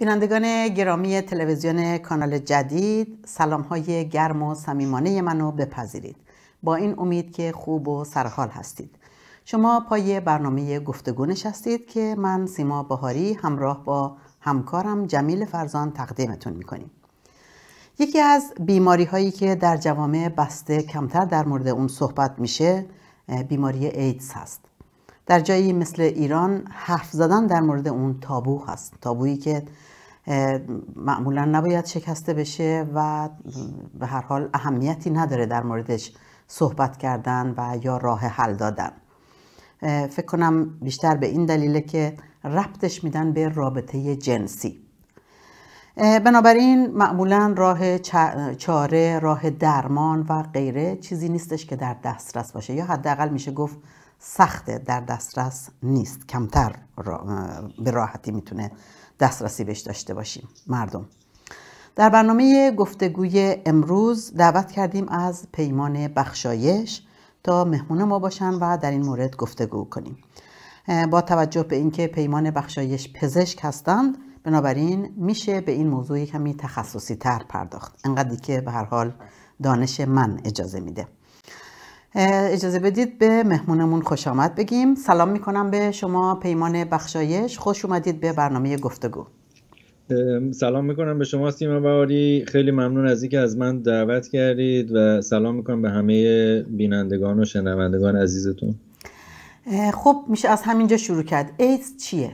بینندگان گرامی تلویزیون کانال جدید سلام های گرم و صمیمانه منو بپذیرید با این امید که خوب و سرحال هستید شما پای برنامه گفتگو نشستید که من سیما بهاری همراه با همکارم جمیل فرزان تقدیمتون میکنیم یکی از بیماری هایی که در جوامع بسته کمتر در مورد اون صحبت میشه بیماری ایدز هست در جایی مثل ایران حرف زدن در مورد اون تابو هست تابویی که معمولا نباید شکسته بشه و به هر حال اهمیتی نداره در موردش صحبت کردن و یا راه حل دادن فکر کنم بیشتر به این دلیله که ربطش میدن به رابطه جنسی بنابراین معمولا راه چاره، راه درمان و غیره چیزی نیستش که در دسترس باشه یا حداقل میشه گفت سخته در دسترس نیست کمتر را، به راحتی میتونه دسترسی بهش داشته باشیم مردم در برنامه گفتگوی امروز دعوت کردیم از پیمان بخشایش تا مهمون ما باشن و در این مورد گفتگو کنیم با توجه به اینکه پیمان بخشایش پزشک هستند بنابراین میشه به این موضوع کمی تخصصی تر پرداخت انقدری که به هر حال دانش من اجازه میده اجازه بدید به مهمونمون خوش آمد بگیم سلام میکنم به شما پیمان بخشایش خوش اومدید به برنامه گفتگو سلام میکنم به شما سیما باری خیلی ممنون از اینکه از من دعوت کردید و سلام میکنم به همه بینندگان و شنوندگان عزیزتون خب میشه از همینجا شروع کرد ایز چیه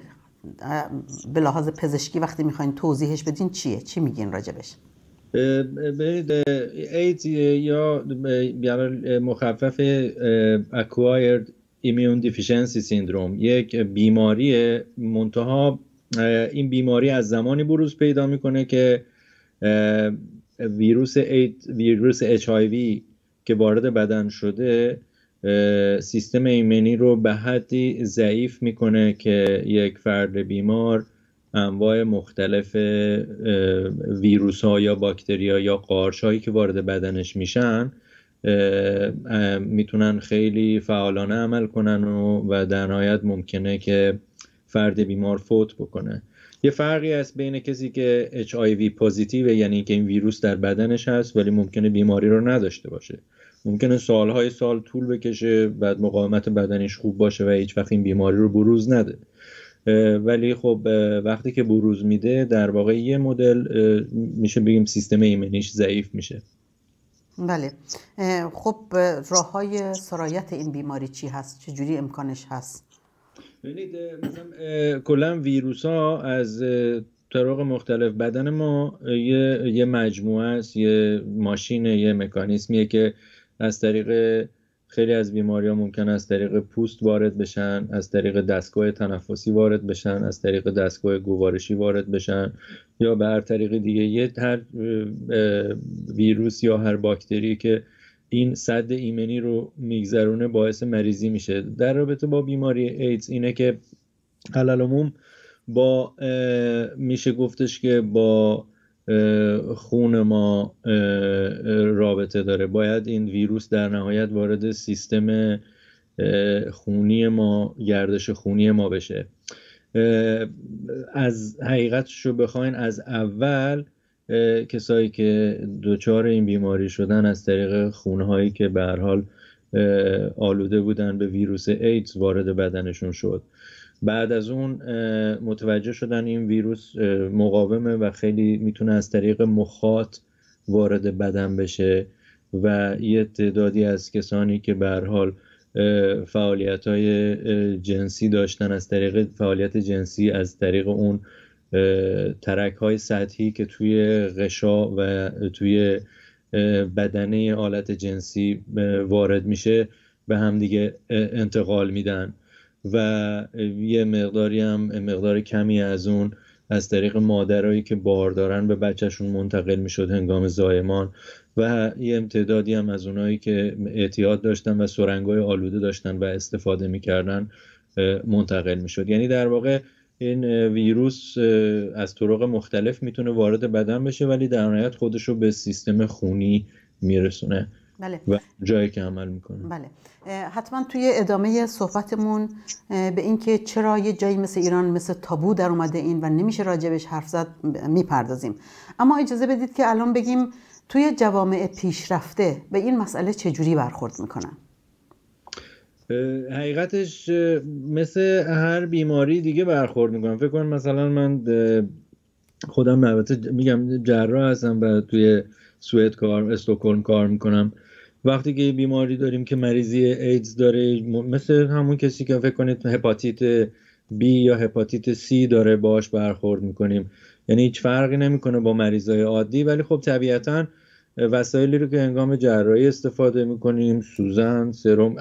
به لحاظ پزشکی وقتی میخواین توضیحش بدین چیه چی میگین راجبش ببینید ایدز یا یعنی، مخفف اکوایرد ایمیون دیفیشنسی سیندروم یک بیماری منتها این بیماری از زمانی بروز پیدا میکنه که ویروس اید ویروس اچ که وارد بدن شده سیستم ایمنی رو به حدی ضعیف میکنه که یک فرد بیمار انواع مختلف ویروس ها یا ها یا قارچ هایی که وارد بدنش میشن میتونن خیلی فعالانه عمل کنن و, و در نهایت ممکنه که فرد بیمار فوت بکنه یه فرقی هست بین کسی که HIV پوزیتیو یعنی که این ویروس در بدنش هست ولی ممکنه بیماری رو نداشته باشه ممکنه سالهای سال طول بکشه بعد مقاومت بدنش خوب باشه و هیچ وقت این بیماری رو بروز نده ولی خب وقتی که بروز میده در واقع یه مدل میشه بگیم سیستم ایمنیش ضعیف میشه بله خب راه های سرایت این بیماری چی هست؟ چجوری امکانش هست؟ ببینید کلا ویروس ها از طرق مختلف بدن ما یه, یه مجموعه است یه ماشین یه مکانیسمیه که از طریق خیلی از بیماری ها ممکن از طریق پوست وارد بشن از طریق دستگاه تنفسی وارد بشن از طریق دستگاه گوارشی وارد بشن یا به هر طریق دیگه یه هر ویروس یا هر باکتری که این صد ایمنی رو میگذرونه باعث مریضی میشه در رابطه با بیماری ایدز اینه که حلال با میشه گفتش که با خون ما رابطه داره باید این ویروس در نهایت وارد سیستم خونی ما گردش خونی ما بشه از حقیقتش رو بخواین از اول کسایی که دچار این بیماری شدن از طریق خونهایی که به حال آلوده بودن به ویروس ایدز وارد بدنشون شد بعد از اون متوجه شدن این ویروس مقاومه و خیلی میتونه از طریق مخاط وارد بدن بشه و یه تعدادی از کسانی که به حال فعالیت های جنسی داشتن از طریق فعالیت جنسی از طریق اون ترک های سطحی که توی غشا و توی بدنه آلت جنسی وارد میشه به همدیگه انتقال میدن و یه مقداری هم مقدار کمی از اون از طریق مادرایی که بار دارن به بچهشون منتقل میشد هنگام زایمان و یه امتدادی هم از اونایی که اعتیاد داشتن و سرنگای آلوده داشتن و استفاده میکردن منتقل میشد یعنی در واقع این ویروس از طرق مختلف میتونه وارد بدن بشه ولی در نهایت خودش رو به سیستم خونی میرسونه بله. و جایی که عمل میکنه بله حتما توی ادامه صحبتمون به اینکه چرا یه جایی مثل ایران مثل تابو در اومده این و نمیشه راجبش حرف زد میپردازیم اما اجازه بدید که الان بگیم توی جوامع پیشرفته به این مسئله چجوری برخورد میکنن حقیقتش مثل هر بیماری دیگه برخورد میکنم فکر کنم مثلا من خودم البته میگم جراح هستم و توی سوئد کار استوکلم کار میکنم وقتی که بیماری داریم که مریضی ایدز داره مثل همون کسی که فکر کنید هپاتیت بی یا هپاتیت سی داره باش برخورد میکنیم یعنی هیچ فرقی نمیکنه با مریضای عادی ولی خب طبیعتا وسایلی رو که انگام جراحی استفاده میکنیم سوزن سرم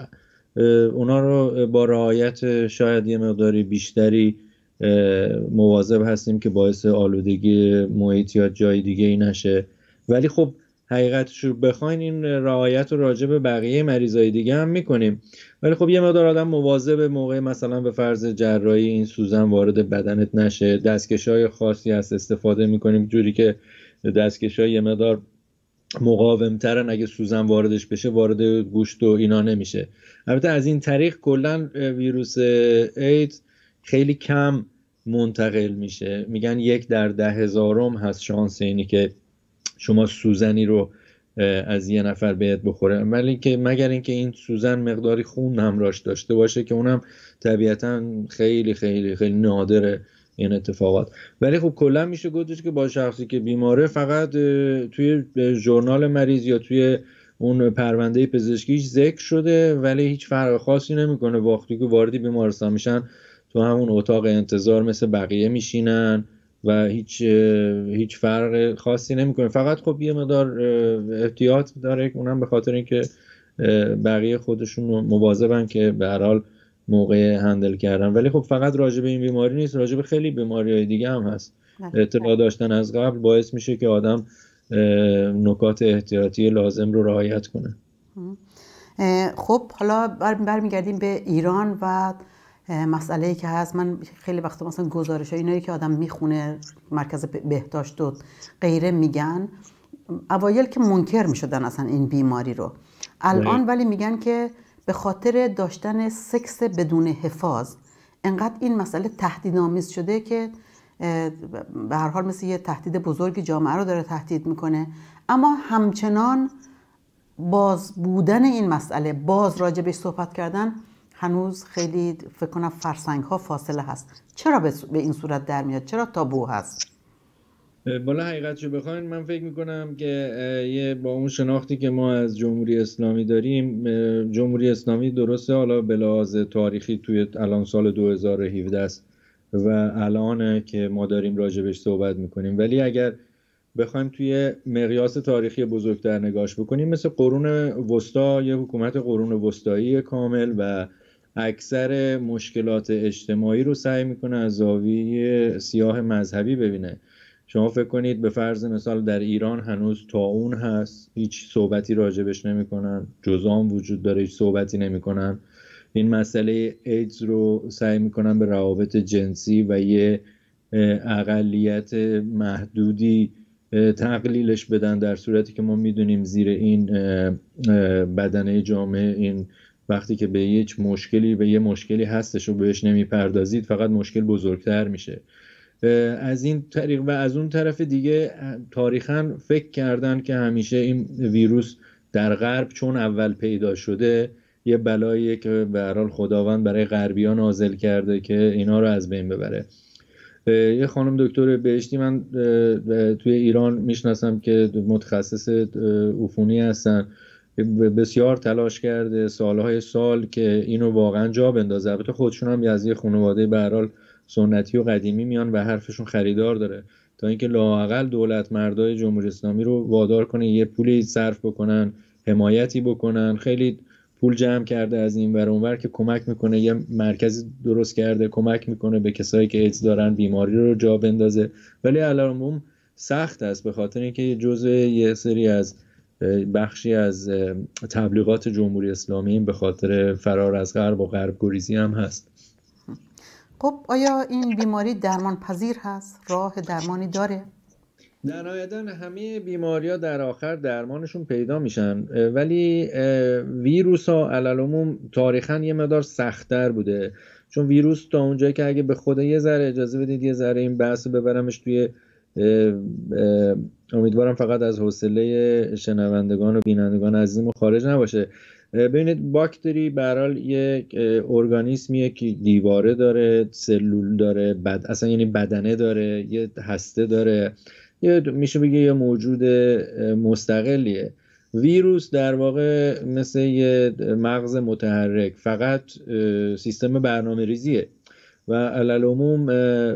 اونا رو با رعایت شاید یه مقداری بیشتری مواظب هستیم که باعث آلودگی محیط یا جای دیگه ای نشه ولی خب حقیقتش رو بخواین این رعایت رو راجع به بقیه مریضای دیگه هم میکنیم ولی خب یه مقدار آدم مواظب موقع مثلا به فرض جراحی این سوزن وارد بدنت نشه دستکش های خاصی هست استفاده میکنیم جوری که دستکش های یه مقدار مقاومترن اگه سوزن واردش بشه وارد گوشت و اینا نمیشه البته از این طریق کلا ویروس اید خیلی کم منتقل میشه میگن یک در ده هزارم هست شانس اینی که شما سوزنی رو از یه نفر بهت بخوره ولی که مگر اینکه این سوزن مقداری خون همراش داشته باشه که اونم طبیعتا خیلی خیلی خیلی نادره این اتفاقات ولی خب کلا میشه گفتش که با شخصی که بیماره فقط توی ژورنال مریض یا توی اون پرونده پزشکیش ذکر شده ولی هیچ فرق خاصی نمیکنه وقتی که وارد بیمارستان میشن تو همون اتاق انتظار مثل بقیه میشینن و هیچ هیچ فرق خاصی نمیکنه فقط خب یه مقدار احتیاط داره اونم به خاطر اینکه بقیه خودشون مواظبن که به هر حال موقع هندل کردن ولی خب فقط راجع به این بیماری نیست راجع به خیلی بیماری های دیگه هم هست بله. اطلاع داشتن از قبل باعث میشه که آدم نکات احتیاطی لازم رو رعایت کنه خب حالا برمیگردیم به ایران و مسئله که هست من خیلی وقت مثلا گزارش های اینایی که آدم میخونه مرکز بهداشت و غیره میگن اوایل که منکر میشدن اصلا این بیماری رو الان بله. ولی میگن که به خاطر داشتن سکس بدون حفاظ انقدر این مسئله تهدیدآمیز شده که به هر حال مثل یه تهدید بزرگی جامعه رو داره تهدید میکنه اما همچنان باز بودن این مسئله باز راجع به صحبت کردن هنوز خیلی فکر کنم فرسنگ ها فاصله هست چرا به این صورت در میاد چرا تابو هست بالا حقیقت رو بخواین من فکر میکنم که یه با اون شناختی که ما از جمهوری اسلامی داریم جمهوری اسلامی درسته حالا به تاریخی توی الان سال 2017 است و الان که ما داریم راجبش صحبت میکنیم ولی اگر بخوایم توی مقیاس تاریخی بزرگتر نگاش بکنیم مثل قرون وسطا یه حکومت قرون وسطایی کامل و اکثر مشکلات اجتماعی رو سعی میکنه از زاویه سیاه مذهبی ببینه شما فکر کنید به فرض مثال در ایران هنوز تا اون هست هیچ صحبتی راجبش نمیکنن جزام وجود داره هیچ صحبتی نمیکنن این مسئله ایدز رو سعی میکنن به روابط جنسی و یه اقلیت محدودی تقلیلش بدن در صورتی که ما میدونیم زیر این بدنه جامعه این وقتی که به هیچ مشکلی به یه مشکلی هستش و بهش نمیپردازید فقط مشکل بزرگتر میشه از این طریق و از اون طرف دیگه تاریخا فکر کردن که همیشه این ویروس در غرب چون اول پیدا شده یه بلاییه که به حال خداوند برای غربیان نازل کرده که اینا رو از بین ببره یه خانم دکتر بهشتی من توی ایران میشناسم که متخصص عفونی هستن بسیار تلاش کرده سالهای سال که اینو واقعا جا بندازه البته خودشون هم از یه خانواده به سنتی و قدیمی میان و حرفشون خریدار داره تا اینکه لاقل دولت مردای جمهوری اسلامی رو وادار کنه یه پولی صرف بکنن حمایتی بکنن خیلی پول جمع کرده از این ور که کمک میکنه یه مرکزی درست کرده کمک میکنه به کسایی که ایدز دارن بیماری رو جا بندازه ولی علارمون سخت است به خاطر اینکه جزء یه سری از بخشی از تبلیغات جمهوری اسلامی به خاطر فرار از غرب و غرب هم هست خب آیا این بیماری درمان پذیر هست؟ راه درمانی داره؟ در آیدن همه بیماری ها در آخر درمانشون پیدا میشن ولی ویروس ها علالموم تاریخا یه مدار سختتر بوده چون ویروس تا اونجایی که اگه به خود یه ذره اجازه بدید یه ذره این بحث ببرمش توی امیدوارم فقط از حوصله شنوندگان و بینندگان عزیزم خارج نباشه ببینید باکتری برال یک ارگانیسمیه که دیواره داره سلول داره بد اصلا یعنی بدنه داره یه هسته داره یه میشه بگه یه موجود مستقلیه ویروس در واقع مثل یه مغز متحرک فقط سیستم برنامه ریزیه و علل عموم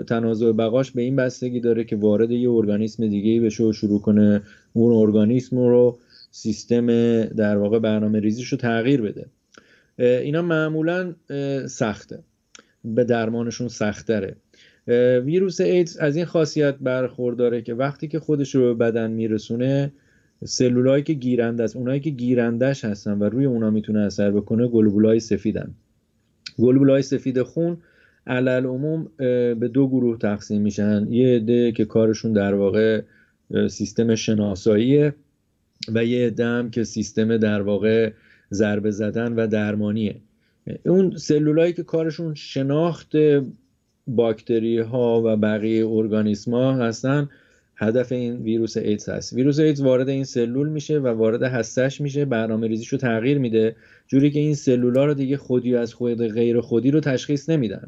تنازع بقاش به این بستگی داره که وارد یه ارگانیسم دیگه بشه و شروع کنه اون ارگانیسم رو سیستم در واقع برنامه ریزیش رو تغییر بده اینا معمولا سخته به درمانشون سختره ویروس ایدز از این خاصیت برخورداره که وقتی که خودش رو به بدن میرسونه سلولایی که گیرنده است اونایی که گیرندش هستن و روی اونا میتونه اثر بکنه گلبولای سفیدن گلوبولای سفید خون علل عموم به دو گروه تقسیم میشن یه عده که کارشون در واقع سیستم شناساییه و یه دم که سیستم در واقع ضربه زدن و درمانیه اون سلولایی که کارشون شناخت باکتری ها و بقیه ارگانیسم ها هستن هدف این ویروس ایدز هست ویروس ایدز وارد این سلول میشه و وارد هستش میشه برنامه ریزیش رو تغییر میده جوری که این سلول ها رو دیگه خودی از خود غیر خودی رو تشخیص نمیدن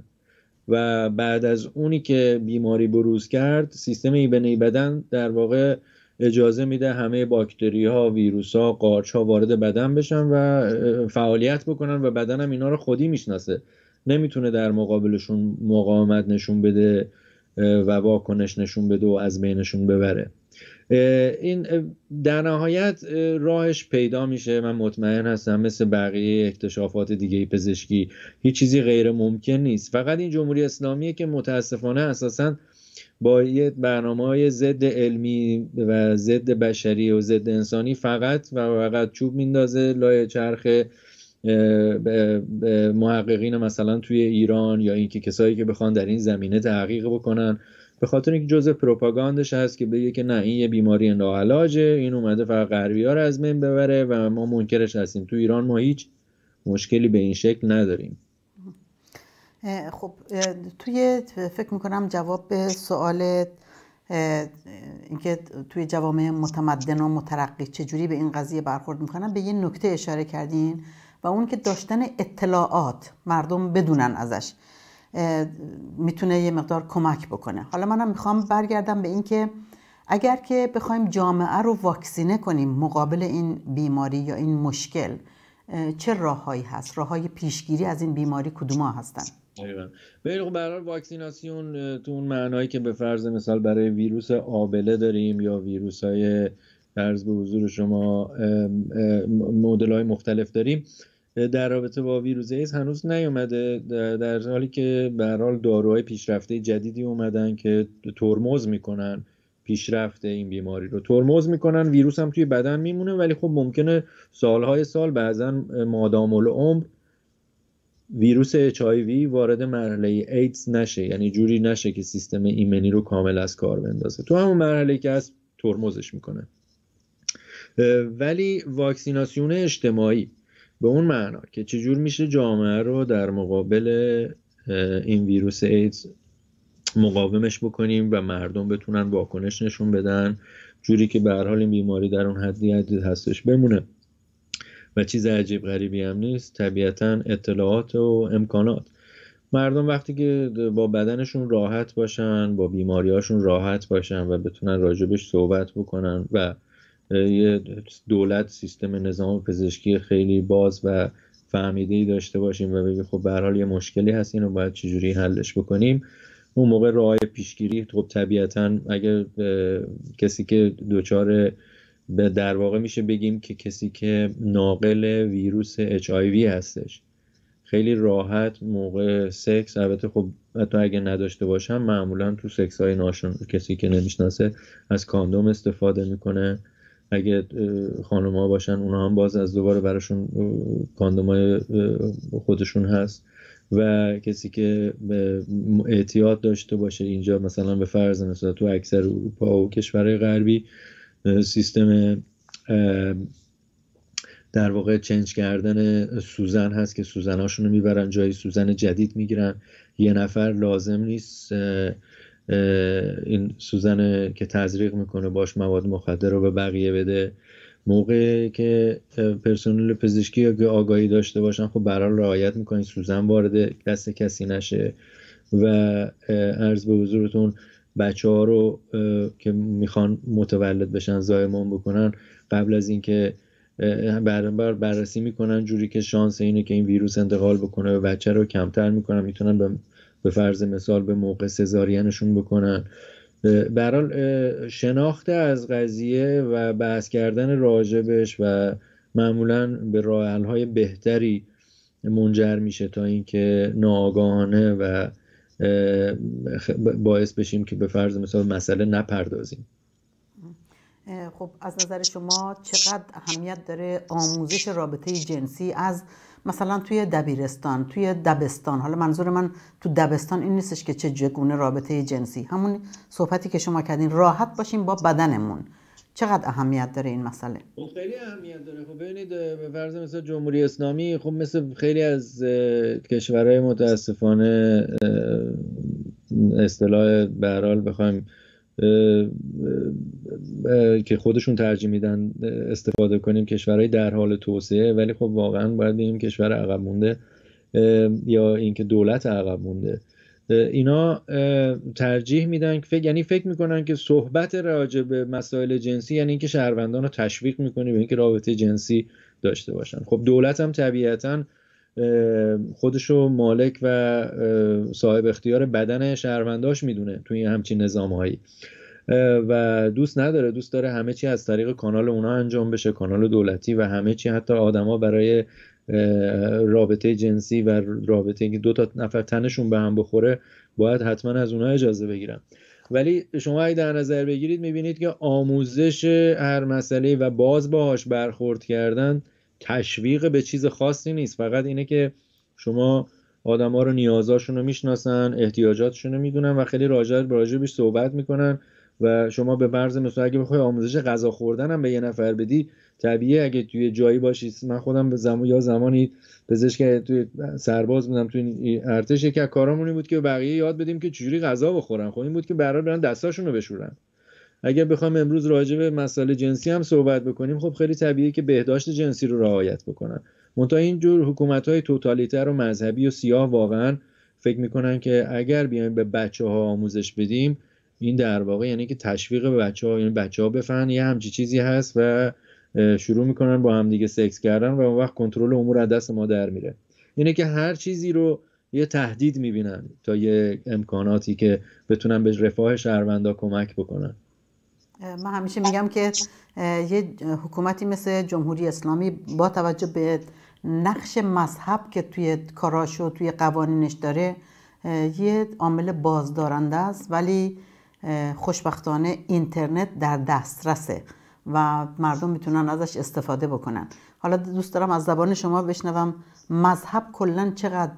و بعد از اونی که بیماری بروز کرد سیستم ایبنی بدن در واقع اجازه میده همه باکتری ها ویروس ها قارچ ها وارد بدن بشن و فعالیت بکنن و بدنم اینا رو خودی میشناسه نمیتونه در مقابلشون مقاومت نشون بده و واکنش نشون بده و از بینشون ببره این در نهایت راهش پیدا میشه من مطمئن هستم مثل بقیه اکتشافات دیگه پزشکی هیچ چیزی غیر ممکن نیست فقط این جمهوری اسلامیه که متاسفانه اساساً با یه برنامه های ضد علمی و ضد بشری و ضد انسانی فقط و فقط چوب میندازه لای چرخ محققین مثلا توی ایران یا اینکه کسایی که بخوان در این زمینه تحقیق بکنن به خاطر اینکه جزء پروپاگاندش هست که بگه که نه این یه بیماری ناعلاجه این اومده فقط غربی ها از من ببره و ما منکرش هستیم تو ایران ما هیچ مشکلی به این شکل نداریم خب توی فکر میکنم جواب به سوال اینکه توی جوامع متمدن و مترقی چجوری به این قضیه برخورد میکنن به یه نکته اشاره کردین و اون که داشتن اطلاعات مردم بدونن ازش میتونه یه مقدار کمک بکنه حالا منم میخوام برگردم به اینکه اگر که بخوایم جامعه رو واکسینه کنیم مقابل این بیماری یا این مشکل چه راههایی هست راههای پیشگیری از این بیماری کدوما هستند خب برای واکسیناسیون تو اون معنایی که به فرض مثال برای ویروس آبله داریم یا ویروس های فرض به حضور شما مدل های مختلف داریم در رابطه با ویروس ایز هنوز نیومده در حالی که به داروهای پیشرفته جدیدی اومدن که ترمز میکنن پیشرفت این بیماری رو ترمز میکنن ویروس هم توی بدن میمونه ولی خب ممکنه سالهای سال بعضا مادام العمر ویروس اچ وارد مرحله ایدز نشه یعنی جوری نشه که سیستم ایمنی رو کامل از کار بندازه تو همون مرحله که از ترمزش میکنه ولی واکسیناسیون اجتماعی به اون معنا که چجور میشه جامعه رو در مقابل این ویروس ایدز مقاومش بکنیم و مردم بتونن واکنش نشون بدن جوری که به حال این بیماری در اون حدی هستش بمونه و چیز عجیب غریبی هم نیست طبیعتا اطلاعات و امکانات مردم وقتی که با بدنشون راحت باشن با بیماریاشون راحت باشن و بتونن راجبش صحبت بکنن و یه دولت سیستم نظام پزشکی خیلی باز و فهمیده ای داشته باشیم و ببین خب به یه مشکلی هست اینو باید چجوری حلش بکنیم اون موقع راه پیشگیری خب طبیعتا اگر کسی که دچار به در واقع میشه بگیم که کسی که ناقل ویروس HIV هستش خیلی راحت موقع سکس البته خب حتی اگه نداشته باشم معمولا تو سکس های ناشن کسی که نمیشناسه از کاندوم استفاده میکنه اگه خانم باشن اونا هم باز از دوباره براشون کاندوم های خودشون هست و کسی که اعتیاد داشته باشه اینجا مثلا به فرض مثلا تو اکثر اروپا و کشورهای غربی سیستم در واقع چنج کردن سوزن هست که سوزناشون رو میبرن جایی سوزن جدید میگیرن یه نفر لازم نیست این سوزن که تزریق میکنه باش مواد مخدر رو به بقیه بده موقع که پرسنل پزشکی یا آگاهی داشته باشن خب برحال رعایت میکنین سوزن وارد دست کسی نشه و عرض به حضورتون بچه ها رو که میخوان متولد بشن زایمان بکنن قبل از اینکه بر بررسی میکنن جوری که شانس اینه که این ویروس انتقال بکنه و بچه رو کمتر میکنن میتونن به, فرض مثال به موقع سزارینشون بکنن برال شناخت از قضیه و بحث کردن راجبش و معمولا به های بهتری منجر میشه تا اینکه ناآگاهانه و باعث بشیم که به فرض مثال مسئله نپردازیم خب از نظر شما چقدر اهمیت داره آموزش رابطه جنسی از مثلا توی دبیرستان توی دبستان حالا منظور من تو دبستان این نیستش که چه جگونه رابطه جنسی همون صحبتی که شما کردین راحت باشیم با بدنمون چقدر اهمیت داره این مسئله خب، خیلی اهمیت داره خب ببینید به فرض مثل جمهوری اسلامی خب مثل خیلی از کشورهای متاسفانه اصطلاح به هر بخوایم که خودشون ترجیح میدن استفاده کنیم کشورهای در حال توسعه ولی خب واقعا باید بگیم کشور عقب مونده یا اینکه دولت عقب مونده اینا ترجیح میدن فکر یعنی فکر میکنن که صحبت راجع به مسائل جنسی یعنی اینکه شهروندان رو تشویق میکنی به یعنی اینکه رابطه جنسی داشته باشن خب دولت هم طبیعتا خودش رو مالک و صاحب اختیار بدن شهرونداش میدونه توی همچین نظام هایی و دوست نداره دوست داره همه چی از طریق کانال اونا انجام بشه کانال دولتی و همه چی حتی آدما برای رابطه جنسی و رابطه که دو تا نفر تنشون به هم بخوره باید حتما از اونها اجازه بگیرن ولی شما اگه در نظر بگیرید میبینید که آموزش هر مسئله و باز باهاش برخورد کردن تشویق به چیز خاصی نیست فقط اینه که شما ها رو نیازاشون رو میشناسن احتیاجاتشون رو میدونن و خیلی راجع راجبش صحبت میکنن و شما به فرض مثلا اگه بخوای آموزش غذا خوردن هم به یه نفر بدی طبیعیه اگه توی جایی باشی من خودم به زمان یا زمانی پزشک توی سرباز بودم توی ارتش که کارامون بود که بقیه یاد بدیم که چجوری غذا بخورن خب این بود که برای برن دستاشون رو بشورن اگر بخوام امروز راجع به مسئله جنسی هم صحبت بکنیم خب خیلی طبیعیه که بهداشت جنسی رو رعایت بکنن منتها جور حکومت های توتالیتر و مذهبی و سیاه واقعا فکر میکنن که اگر بیایم به بچه ها آموزش بدیم این در واقع یعنی که تشویق به بچه ها یعنی بچه ها بفهمن یه همچی چیزی هست و شروع میکنن با همدیگه سکس کردن و اون وقت کنترل امور از دست ما در میره اینه یعنی که هر چیزی رو یه تهدید میبینن تا یه امکاناتی که بتونن به رفاه شهروندا کمک بکنن من همیشه میگم که یه حکومتی مثل جمهوری اسلامی با توجه به نقش مذهب که توی کاراشو توی قوانینش داره یه عامل بازدارنده است ولی خوشبختانه اینترنت در دسترسه و مردم میتونن ازش استفاده بکنن حالا دوست دارم از زبان شما بشنوم مذهب کلا چقدر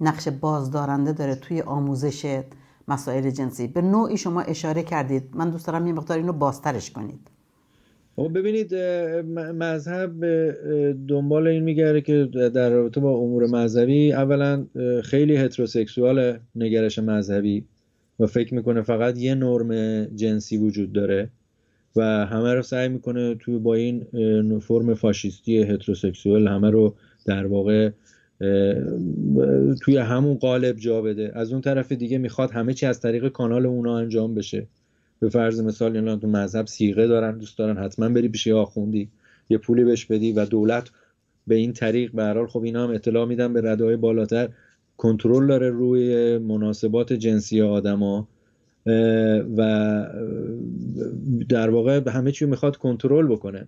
نقش بازدارنده داره توی آموزش مسائل جنسی به نوعی شما اشاره کردید من دوست دارم یه مقدار اینو بازترش کنید خب ببینید مذهب دنبال این میگرده که در رابطه با امور مذهبی اولا خیلی هتروسکسوال نگرش مذهبی و فکر میکنه فقط یه نرم جنسی وجود داره و همه رو سعی میکنه تو با این فرم فاشیستی هتروسکسوال همه رو در واقع توی همون قالب جا بده از اون طرف دیگه میخواد همه چی از طریق کانال اونا انجام بشه به فرض مثال اینا تو مذهب سیغه دارن دوست دارن حتما بری پیش آخوندی یه پولی بهش بدی و دولت به این طریق به خب اینا هم اطلاع میدن به ردهای بالاتر کنترل داره روی مناسبات جنسی آدما و در واقع همه چی میخواد کنترل بکنه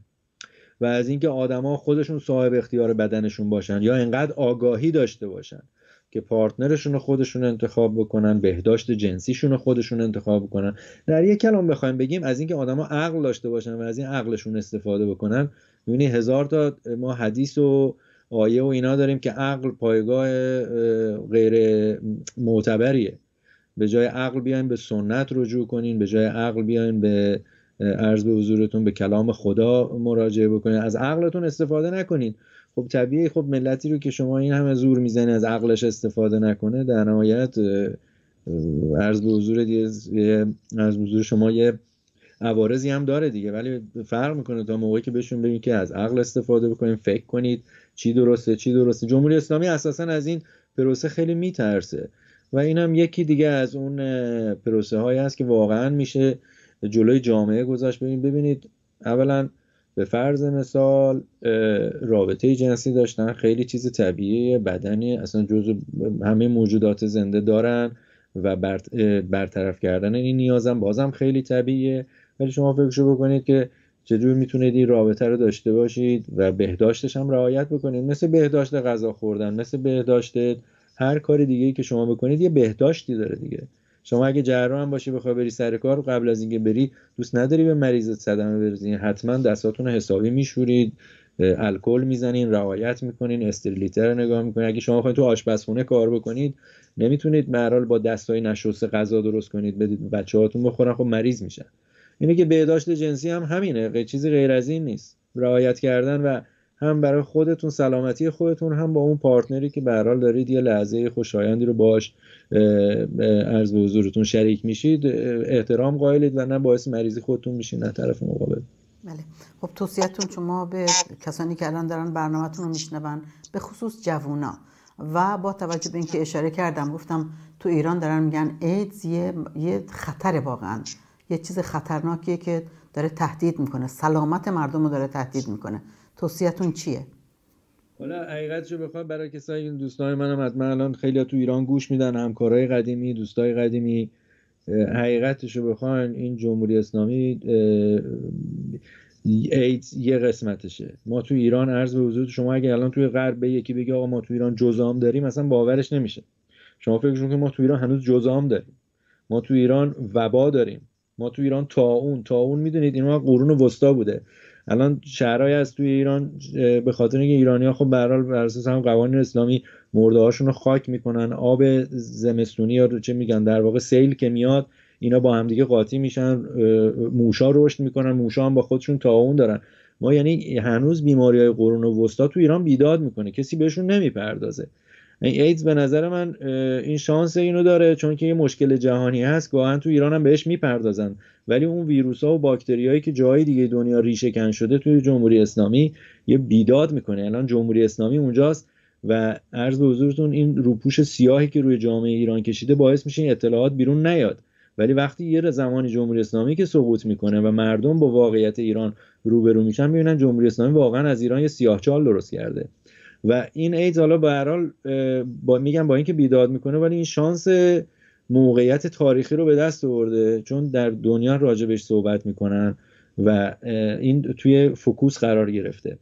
و از اینکه آدما خودشون صاحب اختیار بدنشون باشن یا انقدر آگاهی داشته باشن که پارتنرشون رو خودشون انتخاب بکنن بهداشت جنسیشون رو خودشون انتخاب بکنن در یک کلام بخوایم بگیم از اینکه آدما عقل داشته باشن و از این عقلشون استفاده بکنن میبینی هزار تا ما حدیث و آیه و اینا داریم که عقل پایگاه غیر معتبریه به جای عقل بیاین به سنت رجوع کنین به جای عقل بیاین به عرض به حضورتون به کلام خدا مراجعه بکنین از عقلتون استفاده نکنین خب طبیعی خب ملتی رو که شما این همه زور میزنی از عقلش استفاده نکنه در نهایت عرض به حضور حضور شما یه عوارضی هم داره دیگه ولی فرق میکنه تا موقعی که بهشون بگین که از عقل استفاده بکنین فکر کنید چی درسته چی درسته جمهوری اسلامی اساسا از این پروسه خیلی میترسه و این هم یکی دیگه از اون پروسه هایی هست که واقعا میشه جلوی جامعه گذاشت ببین ببینید اولا به فرض مثال رابطه جنسی داشتن خیلی چیز طبیعی بدنی اصلا جزو همه موجودات زنده دارن و برطرف کردن این نیازم بازم خیلی طبیعیه ولی شما فکرشو بکنید که چجور میتونید این رابطه رو داشته باشید و بهداشتش هم رعایت بکنید مثل بهداشت غذا خوردن مثل بهداشت هر کار دیگه که شما بکنید یه بهداشتی داره دیگه شما اگه جراح هم باشی بخوای بری سر کار قبل از اینکه بری دوست نداری به مریضت صدمه برسین حتما دستاتون حسابی میشورید الکل میزنین رعایت میکنین استریلیتر رو نگاه میکنین اگه شما خواهید تو آشپزخونه کار بکنید نمیتونید به با دستای نشسته غذا درست کنید بدید بچه‌هاتون بخورن خب مریض میشن اینه که بهداشت جنسی هم همینه چیزی غیر از این نیست رعایت کردن و هم برای خودتون سلامتی خودتون هم با اون پارتنری که به دارید یه لحظه خوشایندی رو باش عرض به حضورتون شریک میشید احترام قائلید و نه باعث مریضی خودتون میشین نه طرف مقابل بله خب ما شما به کسانی که الان دارن برنامهتون رو میشنون به خصوص جوونا و با توجه به اینکه اشاره کردم گفتم تو ایران دارن میگن ایدز یه, خطر واقعا یه چیز خطرناکیه که داره تهدید میکنه سلامت مردم رو داره تهدید میکنه توصیتون چیه حالا حقیقت رو بخوام برای کسایی دوستان منم حتما الان خیلی تو ایران گوش میدن همکارای قدیمی دوستای قدیمی حقیقتش رو بخواین این جمهوری اسلامی ایدز یه قسمتشه ما تو ایران عرض به حضور شما اگه الان توی غرب به یکی بگی آقا ما تو ایران جزام داریم اصلا باورش نمیشه شما فکر که ما تو ایران هنوز جزام داریم ما تو ایران وبا داریم ما تو ایران تاون تا تاون میدونید اینا قرون وسطا بوده الان شهرهایی از توی ایران به خاطر اینکه ها خب برحال هر هم قوانین اسلامی مرده هاشون رو خاک میکنن آب زمستونی یا چه میگن در واقع سیل که میاد اینا با همدیگه قاطی میشن موشا رشد میکنن موشا هم با خودشون تاون دارن ما یعنی هنوز بیماری های قرون و وسطا تو ایران بیداد میکنه کسی بهشون نمیپردازه ایدز به نظر من این شانس اینو داره چون که یه مشکل جهانی هست گاهن تو ایران هم بهش میپردازن ولی اون ویروس ها و باکتریایی که جای دیگه دنیا ریشه کن شده توی جمهوری اسلامی یه بیداد میکنه الان جمهوری اسلامی اونجاست و عرض به حضورتون این روپوش سیاهی که روی جامعه ایران کشیده باعث میشه این اطلاعات بیرون نیاد ولی وقتی یه زمانی جمهوری اسلامی که سقوط میکنه و مردم با واقعیت ایران روبرو میشن میبینن جمهوری اسلامی واقعا از ایران یه سیاهچال درست کرده و این ایدز حالا به هر با میگم با اینکه بیداد میکنه ولی این شانس موقعیت تاریخی رو به دست آورده چون در دنیا راجبش صحبت میکنن و این توی فکوس قرار گرفته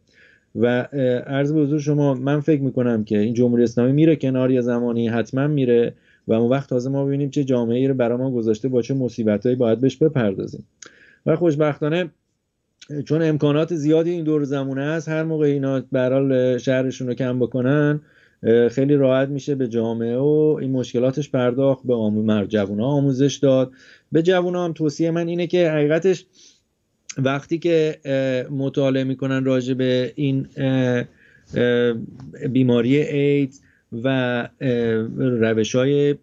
و عرض به حضور شما من فکر میکنم که این جمهوری اسلامی میره کنار یه زمانی حتما میره و اون وقت تازه ما ببینیم چه جامعه ای رو برای ما گذاشته با چه هایی باید بهش بپردازیم و خوشبختانه چون امکانات زیادی این دور زمونه هست هر موقع اینا برال شهرشون رو کم بکنن خیلی راحت میشه به جامعه و این مشکلاتش پرداخت به آمو... جوونا آموزش داد به جوونا هم توصیه من اینه که حقیقتش وقتی که مطالعه میکنن راجع به این بیماری ایدز و روش های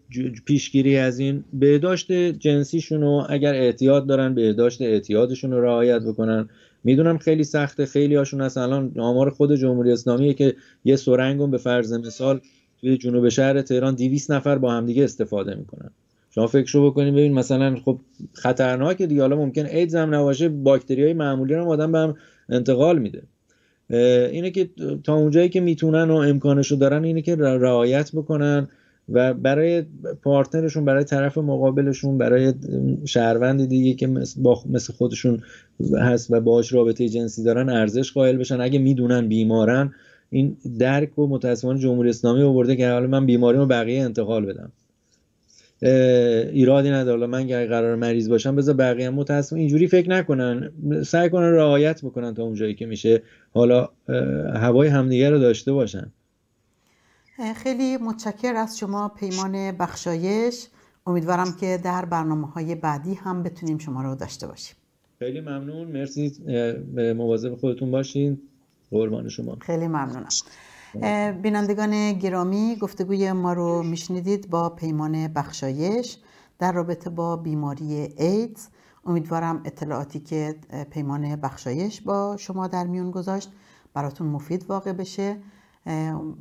پیشگیری از این بهداشت جنسیشون رو اگر اعتیاد دارن بهداشت اعتیادشون رو رعایت بکنن میدونم خیلی سخته خیلی هاشون هست الان آمار خود جمهوری اسلامیه که یه سرنگم به فرض مثال توی جنوب شهر تهران 200 نفر با همدیگه استفاده میکنن شما فکرشو بکنید ببین مثلا خب خطرناکه دیگه حالا ممکن ایدز هم نباشه باکتری های معمولی رو آدم به هم انتقال میده اینه که تا اونجایی که میتونن و امکانشو دارن اینه که رعایت بکنن و برای پارتنرشون برای طرف مقابلشون برای شهروند دیگه که مثل خودشون هست و باش رابطه جنسی دارن ارزش قائل بشن اگه میدونن بیمارن این درک و متاسفانه جمهوری اسلامی آورده که حالا من بیماری رو بقیه انتقال بدم ایرادی نداره من اگه قرار مریض باشم بذار بقیه هم اینجوری فکر نکنن سعی کنن رعایت بکنن تا اونجایی که میشه حالا هوای همدیگه رو داشته باشن خیلی متشکر از شما پیمان بخشایش امیدوارم که در برنامه های بعدی هم بتونیم شما رو داشته باشیم خیلی ممنون مرسی مواظب خودتون باشین قربان شما خیلی ممنونم بینندگان گرامی گفتگوی ما رو میشنیدید با پیمان بخشایش در رابطه با بیماری ایدز امیدوارم اطلاعاتی که پیمان بخشایش با شما در میون گذاشت براتون مفید واقع بشه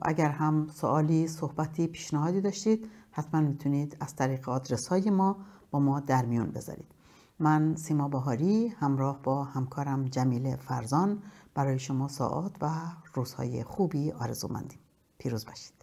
اگر هم سوالی صحبتی پیشنهادی داشتید حتما میتونید از طریق آدرس های ما با ما در میون بذارید من سیما بهاری همراه با همکارم جمیل فرزان برای شما ساعات و روزهای خوبی آرزو مندیم پیروز باشید